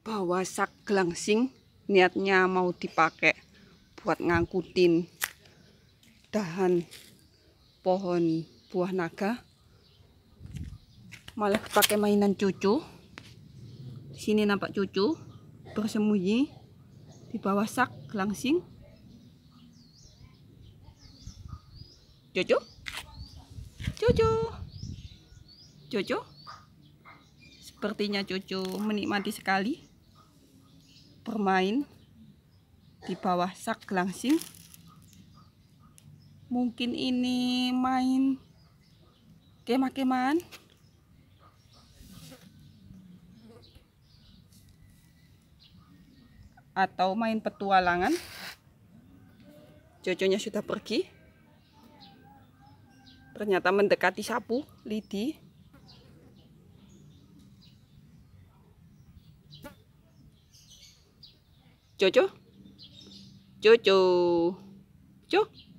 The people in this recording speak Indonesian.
bawa sak gelangsing niatnya mau dipakai buat ngangkutin dahan pohon buah naga malah pakai mainan cucu sini nampak cucu bersembunyi di bawah sak gelangsing cucu cucu cucu sepertinya cucu menikmati sekali bermain di bawah sak langsing mungkin ini main kemah-kemahan atau main petualangan Jojonya sudah pergi ternyata mendekati sapu lidi chú chú chú chú chú